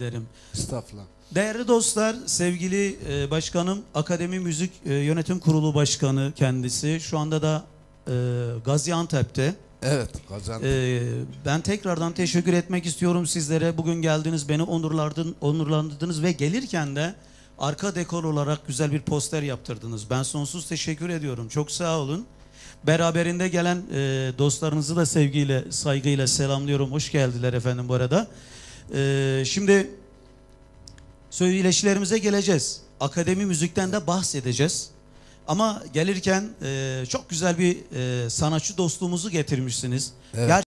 ederim. Estağfurullah. Değerli dostlar, sevgili e, başkanım, Akademi Müzik e, Yönetim Kurulu Başkanı kendisi. Şu anda da e, Gaziantep'te. Evet, Gaziantep. ben tekrardan teşekkür etmek istiyorum sizlere. Bugün geldiniz, beni onurlandın, onurlandırdınız ve gelirken de arka dekor olarak güzel bir poster yaptırdınız. Ben sonsuz teşekkür ediyorum. Çok sağ olun. Beraberinde gelen dostlarınızı da sevgiyle, saygıyla selamlıyorum. Hoş geldiler efendim bu arada. Ee, şimdi söyleşilerimize geleceğiz. Akademi müzikten de bahsedeceğiz. Ama gelirken e, çok güzel bir e, sanatçı dostluğumuzu getirmişsiniz. Evet.